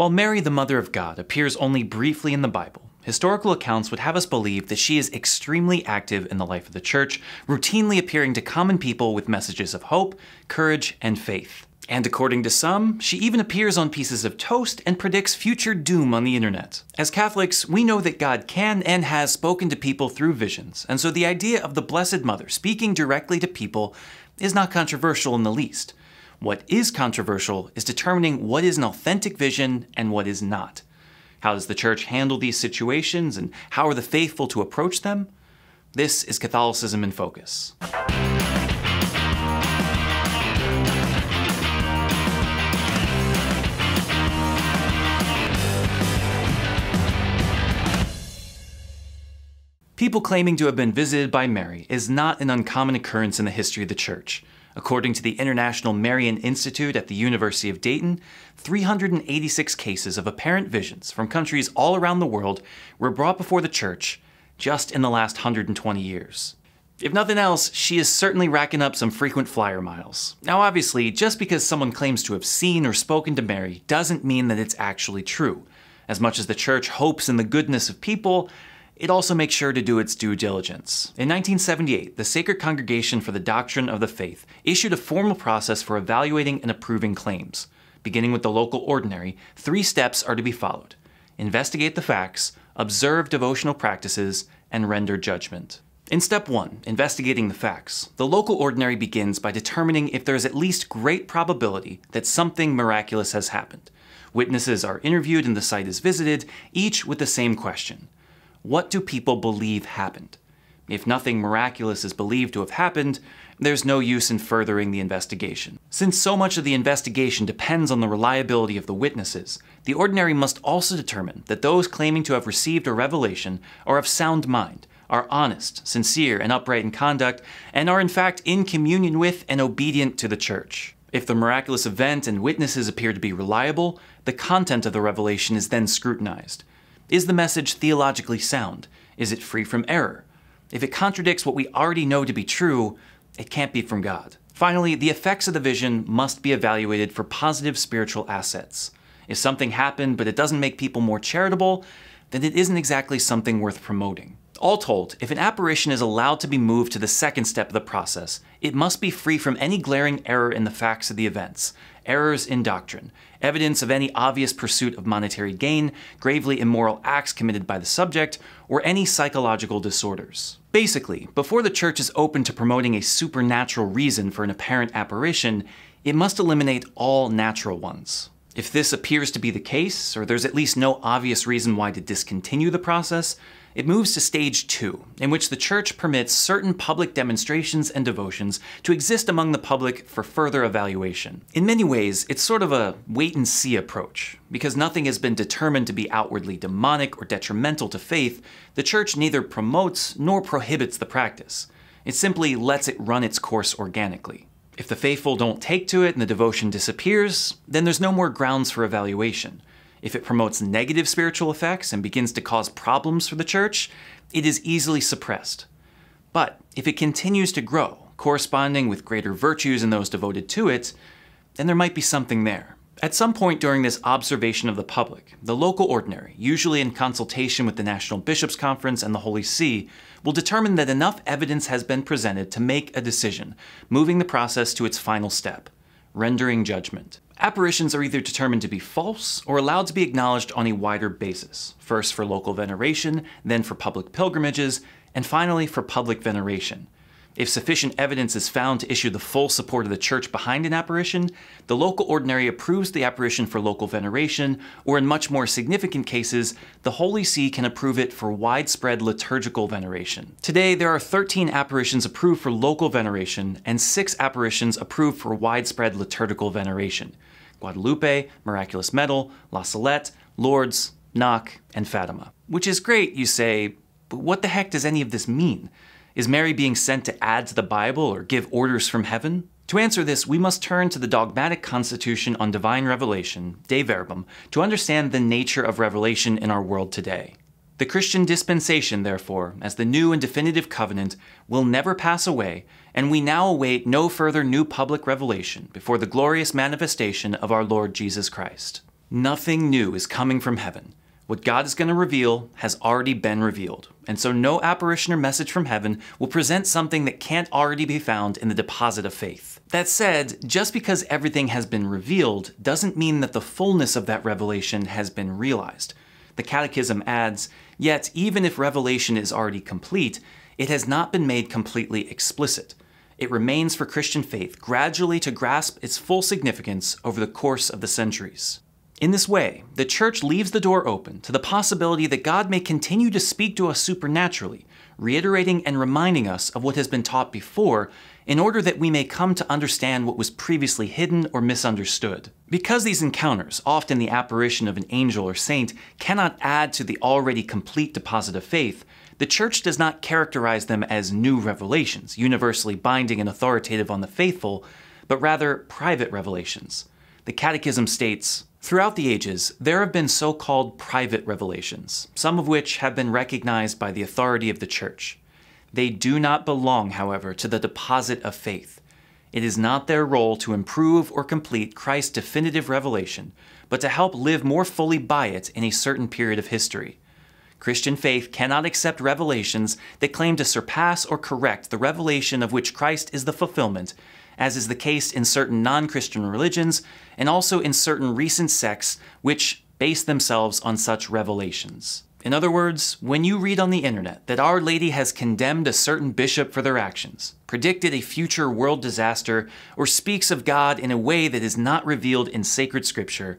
While Mary, the Mother of God, appears only briefly in the Bible, historical accounts would have us believe that she is extremely active in the life of the church, routinely appearing to common people with messages of hope, courage, and faith. And according to some, she even appears on pieces of toast and predicts future doom on the internet. As Catholics, we know that God can and has spoken to people through visions, and so the idea of the Blessed Mother speaking directly to people is not controversial in the least. What is controversial is determining what is an authentic vision and what is not. How does the church handle these situations and how are the faithful to approach them? This is Catholicism in Focus. People claiming to have been visited by Mary is not an uncommon occurrence in the history of the Church. According to the International Marian Institute at the University of Dayton, 386 cases of apparent visions from countries all around the world were brought before the church just in the last 120 years. If nothing else, she is certainly racking up some frequent flyer miles. Now obviously, just because someone claims to have seen or spoken to Mary doesn't mean that it's actually true. As much as the church hopes in the goodness of people, it also makes sure to do its due diligence. In 1978, the Sacred Congregation for the Doctrine of the Faith issued a formal process for evaluating and approving claims. Beginning with the local ordinary, three steps are to be followed. Investigate the facts, observe devotional practices, and render judgment. In step one, investigating the facts, the local ordinary begins by determining if there is at least great probability that something miraculous has happened. Witnesses are interviewed and the site is visited, each with the same question what do people believe happened? If nothing miraculous is believed to have happened, there's no use in furthering the investigation. Since so much of the investigation depends on the reliability of the witnesses, the ordinary must also determine that those claiming to have received a revelation are of sound mind, are honest, sincere, and upright in conduct, and are in fact in communion with and obedient to the Church. If the miraculous event and witnesses appear to be reliable, the content of the revelation is then scrutinized. Is the message theologically sound? Is it free from error? If it contradicts what we already know to be true, it can't be from God. Finally, the effects of the vision must be evaluated for positive spiritual assets. If something happened but it doesn't make people more charitable, then it isn't exactly something worth promoting. All told, if an apparition is allowed to be moved to the second step of the process, it must be free from any glaring error in the facts of the events, errors in doctrine, evidence of any obvious pursuit of monetary gain, gravely immoral acts committed by the subject, or any psychological disorders. Basically, before the church is open to promoting a supernatural reason for an apparent apparition, it must eliminate all natural ones. If this appears to be the case, or there's at least no obvious reason why to discontinue the process, it moves to stage two, in which the church permits certain public demonstrations and devotions to exist among the public for further evaluation. In many ways, it's sort of a wait and see approach. Because nothing has been determined to be outwardly demonic or detrimental to faith, the church neither promotes nor prohibits the practice. It simply lets it run its course organically. If the faithful don't take to it and the devotion disappears, then there's no more grounds for evaluation if it promotes negative spiritual effects and begins to cause problems for the church, it is easily suppressed. But if it continues to grow, corresponding with greater virtues in those devoted to it, then there might be something there. At some point during this observation of the public, the local ordinary, usually in consultation with the National Bishops' Conference and the Holy See, will determine that enough evidence has been presented to make a decision, moving the process to its final step, rendering judgment. Apparitions are either determined to be false or allowed to be acknowledged on a wider basis, first for local veneration, then for public pilgrimages, and finally for public veneration, if sufficient evidence is found to issue the full support of the church behind an apparition, the local ordinary approves the apparition for local veneration, or in much more significant cases, the Holy See can approve it for widespread liturgical veneration. Today, there are 13 apparitions approved for local veneration and 6 apparitions approved for widespread liturgical veneration. Guadalupe, Miraculous Medal, La Salette, Lourdes, Knock, and Fatima. Which is great, you say, but what the heck does any of this mean? Is Mary being sent to add to the Bible or give orders from heaven? To answer this, we must turn to the dogmatic constitution on divine revelation, De Verbum, to understand the nature of revelation in our world today. The Christian dispensation, therefore, as the new and definitive covenant, will never pass away, and we now await no further new public revelation before the glorious manifestation of our Lord Jesus Christ. Nothing new is coming from heaven, what God is going to reveal has already been revealed, and so no apparition or message from heaven will present something that can't already be found in the deposit of faith. That said, just because everything has been revealed doesn't mean that the fullness of that revelation has been realized. The Catechism adds, Yet, even if revelation is already complete, it has not been made completely explicit. It remains for Christian faith gradually to grasp its full significance over the course of the centuries. In this way, the church leaves the door open to the possibility that God may continue to speak to us supernaturally, reiterating and reminding us of what has been taught before in order that we may come to understand what was previously hidden or misunderstood. Because these encounters, often the apparition of an angel or saint, cannot add to the already complete deposit of faith, the Church does not characterize them as new revelations, universally binding and authoritative on the faithful, but rather private revelations. The Catechism states, Throughout the ages, there have been so-called private revelations, some of which have been recognized by the authority of the Church. They do not belong, however, to the deposit of faith. It is not their role to improve or complete Christ's definitive revelation, but to help live more fully by it in a certain period of history. Christian faith cannot accept revelations that claim to surpass or correct the revelation of which Christ is the fulfillment as is the case in certain non-Christian religions, and also in certain recent sects which base themselves on such revelations. In other words, when you read on the internet that Our Lady has condemned a certain bishop for their actions, predicted a future world disaster, or speaks of God in a way that is not revealed in sacred scripture,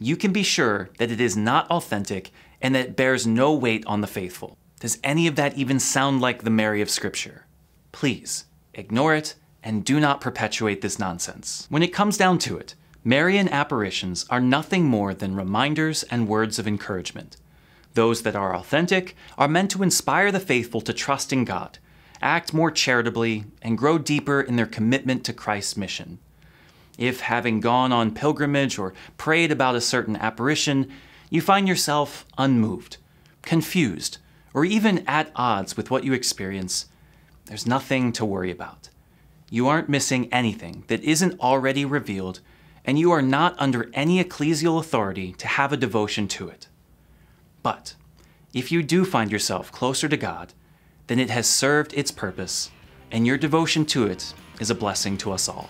you can be sure that it is not authentic and that it bears no weight on the faithful. Does any of that even sound like the Mary of Scripture? Please, ignore it and do not perpetuate this nonsense. When it comes down to it, Marian apparitions are nothing more than reminders and words of encouragement. Those that are authentic are meant to inspire the faithful to trust in God, act more charitably, and grow deeper in their commitment to Christ's mission. If, having gone on pilgrimage or prayed about a certain apparition, you find yourself unmoved, confused, or even at odds with what you experience, there's nothing to worry about. You aren't missing anything that isn't already revealed, and you are not under any ecclesial authority to have a devotion to it. But if you do find yourself closer to God, then it has served its purpose, and your devotion to it is a blessing to us all.